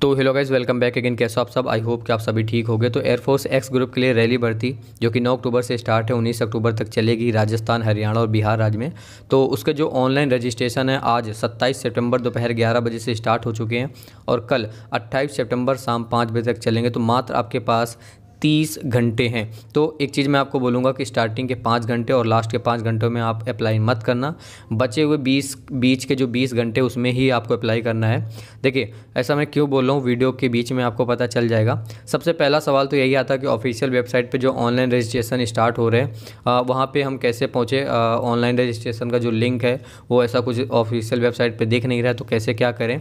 तो hello guys welcome back again कैसे आप सब आई होप कि आप सभी ठीक हो गए तो एयरफोर्स एक्स ग्रुप के लिए रैली भर्ती जो कि 9 अक्टूबर से स्टार्ट है 19 अक्टूबर तक चलेगी राजस्थान हरियाणा और बिहार राज्य में तो उसके जो ऑनलाइन रजिस्ट्रेशन है आज 27 सितंबर दोपहर 11 बजे से स्टार्ट हो चुके हैं और कल 28 सितंबर शाम पाँच बजे तक चलेंगे तो मात्र आपके पास तीस घंटे हैं तो एक चीज़ मैं आपको बोलूँगा कि स्टार्टिंग के पाँच घंटे और लास्ट के पाँच घंटों में आप अप्लाई मत करना बचे हुए बीस बीच के जो बीस घंटे उसमें ही आपको अप्लाई करना है देखिए ऐसा मैं क्यों बोल रहा हूँ वीडियो के बीच में आपको पता चल जाएगा सबसे पहला सवाल तो यही आता कि ऑफिशियल वेबसाइट पर जो ऑनलाइन रजिस्ट्रेशन स्टार्ट हो रहे हैं वहाँ पर हम कैसे पहुँचे ऑनलाइन रजिस्ट्रेशन का जो लिंक है वो ऐसा कुछ ऑफिशियल वेबसाइट पर देख नहीं रहा है तो कैसे क्या करें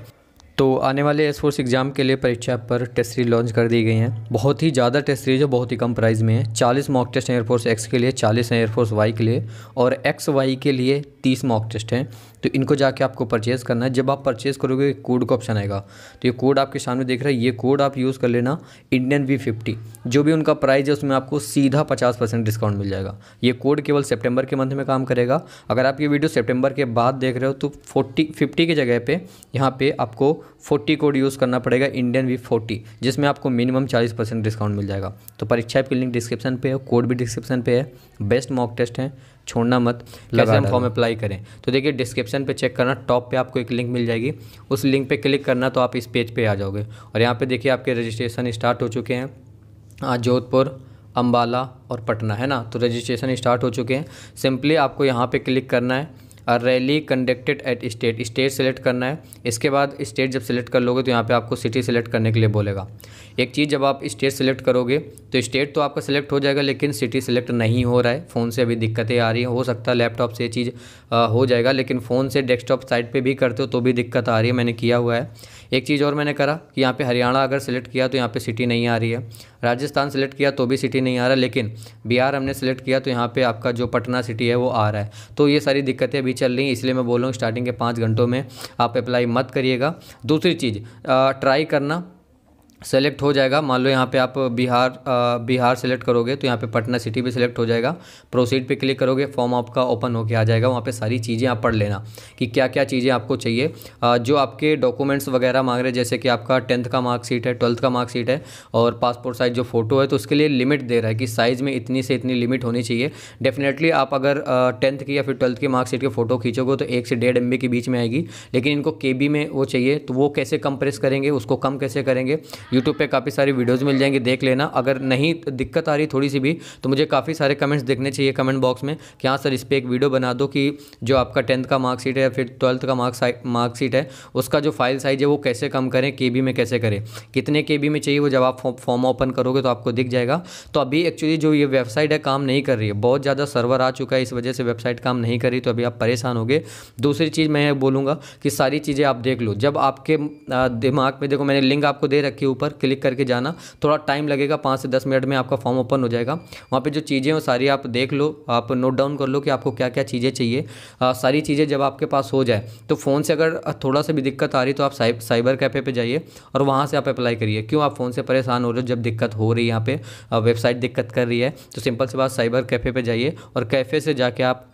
तो आने वाले एस फोर्स एग्ज़ाम के लिए परीक्षा पर टेस्ट सीरीज लॉन्च कर दी गई हैं बहुत ही ज़्यादा टेस्ट सीरीज है बहुत ही कम प्राइस में है चालीस मॉक टेस्ट एयरफोर्स एक्स के लिए चालीस एयरफोर्स वाई के लिए और एक्स वाई के लिए तीस मॉक टेस्ट हैं तो इनको जाके आपको परचेज़ करना है जब आप परचेज़ करोगे कोड का ऑप्शन आएगा तो ये कोड आपके सामने देख रहा है ये कोड आप यूज़ कर लेना इंडियन वी फिफ्टी जो भी उनका प्राइस है उसमें आपको सीधा पचास परसेंट डिस्काउंट मिल जाएगा ये कोड केवल सेप्टेम्बर के मंथ में काम करेगा अगर आप ये वीडियो सेप्टेम्बर के बाद देख रहे हो तो फोर्टी फिफ्टी की जगह पर यहाँ पर आपको फोर्टी कोड यूज़ करना पड़ेगा इंडियन वी फोर्टी जिसमें आपको मिनिमम चालीस परसेंट डिस्काउंट मिल जाएगा तो परीक्षा की लिंक डिस्क्रिप्शन पे है कोड भी डिस्क्रिप्शन पे है बेस्ट मॉक टेस्ट है छोड़ना मत कैसे हम फॉर्म अप्लाई करें तो देखिए डिस्क्रिप्शन पे चेक करना टॉप पे आपको एक लिंक मिल जाएगी उस लिंक पे क्लिक करना तो आप इस पेज पे आ जाओगे और यहाँ पे देखिए आपके रजिस्ट्रेशन स्टार्ट हो चुके हैं जोधपुर अम्बाला और पटना है ना तो रजिस्ट्रेशन स्टार्ट हो चुके हैं सिंपली आपको यहाँ पर क्लिक करना है rally conducted at state state select करना है इसके बाद स्टेट जब सेलेक्ट कर लोगे तो यहाँ पे आपको सिटी सेलेक्ट करने के लिए बोलेगा एक चीज़ जब आप स्टेट सेलेक्ट करोगे तो स्टेट तो आपका सेलेक्ट हो जाएगा लेकिन सिटी सेलेक्ट नहीं हो रहा है फ़ोन से अभी दिक्कतें आ रही हैं हो सकता है लैपटॉप से ये चीज़ हो जाएगा लेकिन फ़ोन से डेस्कटॉप साइड पर भी करते हो तो भी दिक्कत आ रही है मैंने किया हुआ है एक चीज़ और मैंने करा कि यहाँ पे हरियाणा अगर सिलेक्ट किया तो यहाँ पे सिटी नहीं आ रही है राजस्थान सेलेक्ट किया तो भी सिटी नहीं आ रहा लेकिन बिहार हमने सेलेक्ट किया तो यहाँ पे आपका जो पटना सिटी है वो आ रहा है तो ये सारी दिक्कतें अभी चल रही हैं इसलिए मैं बोल रहा हूँ स्टार्टिंग के पाँच घंटों में आप अप्लाई मत करिएगा दूसरी चीज़ ट्राई करना सेलेक्ट हो जाएगा मान लो यहाँ पे आप बिहार आ, बिहार सेलेक्ट करोगे तो यहाँ पे पटना सिटी भी सिलेक्ट हो जाएगा प्रोसीड पे क्लिक करोगे फॉर्म आपका ओपन होके आ जाएगा वहाँ पे सारी चीज़ें आप पढ़ लेना कि क्या क्या चीज़ें आपको चाहिए आ, जो आपके डॉक्यूमेंट्स वगैरह मांग रहे जैसे कि आपका टेंथ का मार्कशीट है ट्वेल्थ का मार्कशीट है और पासपोर्ट साइज़ जो फ़ोटो है तो उसके लिए लिमिट दे रहा है कि साइज़ में इतनी से इतनी लिमिट होनी चाहिए डेफिनेटली आप अगर टेंथ की या फिर ट्वेल्थ की मार्कशीट की फ़ोटो खींचोगे तो एक से डेढ़ एम के बीच में आएगी लेकिन इनको के में वो चाहिए तो वो कैसे कम प्रेस करेंगे उसको कम कैसे करेंगे यूट्यूब पर काफ़ी सारी वीडियोज़ मिल जाएंगी देख लेना अगर नहीं दिक्कत आ रही थोड़ी सी भी तो मुझे काफ़ी सारे कमेंट्स देखने चाहिए कमेंट बॉक्स में कि हाँ सर इस पर एक वीडियो बना दो कि जो आपका टेंथ का मार्कशीट है या फिर ट्वेल्थ का मार्क्स मार्कशीट है उसका जो फाइल साइज है वो कैसे कम करें के में कैसे करें कितने के में चाहिए वो जब आप फॉर्म ओपन करोगे तो आपको दिख जाएगा तो अभी एक्चुअली जो ये वेबसाइट है काम नहीं कर रही है बहुत ज़्यादा सर्वर आ चुका है इस वजह से वेबसाइट काम नहीं कर रही तो अभी आप परेशान हो गए दूसरी चीज़ मैं बोलूँगा कि सारी चीज़ें आप देख लो जब आपके दिमाग में देखो मैंने लिंक आपको दे रखी है ऊपर क्लिक करके जाना थोड़ा टाइम लगेगा पाँच से दस मिनट में आपका फॉर्म ओपन हो जाएगा वहाँ पर जो चीज़ें हैं सारी आप देख लो आप नोट डाउन कर लो कि आपको क्या क्या चीज़ें चाहिए सारी चीज़ें जब आपके पास हो जाए तो फ़ोन से अगर थोड़ा सा भी दिक्कत आ रही तो आप साइबर कैफे पर जाइए और वहाँ से आप अप्लाई करिए क्यों आप फ़ोन से परेशान हो रहे हो जब दिक्कत हो रही है यहाँ पर वेबसाइट दिक्कत कर रही है तो सिंपल से बात साइबर कैफ़े पर जाइए और कैफ़े से जाके आप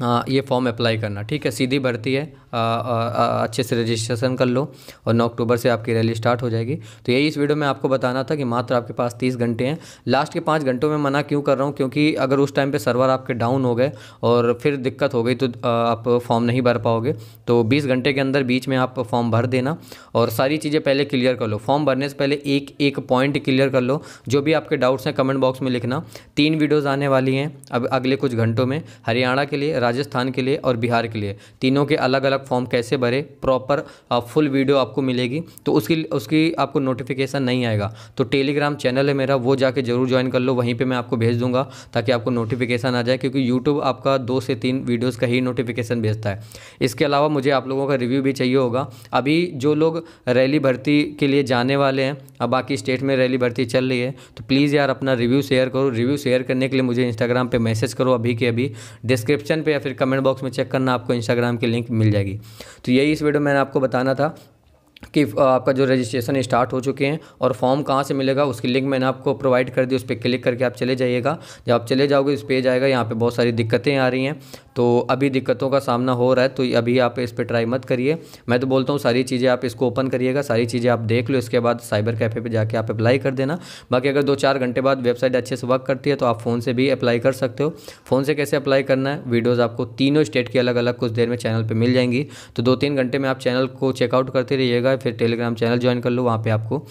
आ, हाँ, ये फॉर्म अप्लाई करना ठीक है सीधी भर्ती है आ, आ, अच्छे से रजिस्ट्रेशन कर लो और नौ अक्टूबर से आपकी रैली स्टार्ट हो जाएगी तो यही इस वीडियो में आपको बताना था कि मात्र आपके पास तीस घंटे हैं लास्ट के पाँच घंटों में मना क्यों कर रहा हूँ क्योंकि अगर उस टाइम पे सर्वर आपके डाउन हो गए और फिर दिक्कत हो गई तो आप फॉर्म नहीं भर पाओगे तो बीस घंटे के अंदर बीच में आप फॉर्म भर देना और सारी चीज़ें पहले क्लियर कर लो फॉर्म भरने से पहले एक एक पॉइंट क्लियर कर लो जो भी आपके डाउट्स हैं कमेंट बॉक्स में लिखना तीन वीडियोज़ आने वाली हैं अब अगले कुछ घंटों में हरियाणा के लिए राजस्थान के लिए और बिहार के लिए तीनों के अलग अलग फॉर्म कैसे भरे प्रॉपर फुल वीडियो आपको मिलेगी तो उसकी उसकी आपको नोटिफिकेशन नहीं आएगा तो टेलीग्राम चैनल है मेरा वो जाके ज़रूर ज्वाइन कर लो वहीं पर मैं आपको भेज दूँगा ताकि आपको नोटिफिकेशन आ जाए क्योंकि यूट्यूब आपका दो से तीन वीडियोज़ का ही नोटिफिकेशन भेजता है इसके अलावा मुझे आप लोगों का रिव्यू भी चाहिए होगा अभी जो लोग रैली भर्ती के लिए जाने वाले हैं अब बाकी स्टेट में रैली भर्ती चल रही है तो प्लीज़ यार अपना रिव्यू शेयर करो रिव्यू शेयर करने के लिए मुझे इंस्टाग्राम पर मैसेज करो अभी के अभी डिस्क्रिप्शन पर या फिर कमेंट बॉक्स में चेक करना आपको इंस्टाग्राम की लिंक मिल जाएगी तो यही इस वीडियो में मैंने आपको बताना था कि आपका जो रजिस्ट्रेशन स्टार्ट हो चुके हैं और फॉर्म कहाँ से मिलेगा उसकी लिंक मैंने आपको प्रोवाइड कर दी उस पर क्लिक करके आप चले जाइएगा जब आप चले जाओगे इस पेज आएगा यहाँ पे बहुत सारी दिक्कतें आ रही हैं तो अभी दिक्कतों का सामना हो रहा है तो अभी आप इस पर ट्राई मत करिए मैं तो बोलता हूँ सारी चीज़ें आप इसको ओपन करिएगा सारी चीज़ें आप देख लो इसके बाद साइबर कैफ़े पर जाके आप अप्लाई कर देना बाकी अगर दो चार घंटे बाद वेबसाइट अच्छे से वर्क करती है तो आप फ़ोन से भी अप्लाई कर सकते हो फ़ोन से कैसे अप्लाई करना है वीडियोज़ आपको तीनों स्टेट की अलग अलग कुछ देर में चैनल पर मिल जाएंगी तो दो तीन घंटे में आप चैनल को चेकआउट करते रहिएगा फिर टेलीग्राम चैनल ज्वाइन कर लो वहाँ पर आपको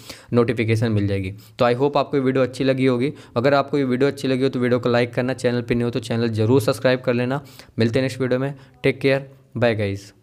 नोटिफिकेशन मिल जाएगी तो आई होप आपको वीडियो अच्छी लगी होगी अगर आपको ये वीडियो अच्छी लगी हो तो वीडियो को लाइक करना चैनल पर नहीं हो तो चैनल ज़रूर सब्सक्राइब कर लेना मिलते हैं नेक्स्ट वीडियो में टेक केयर बाय गाइज़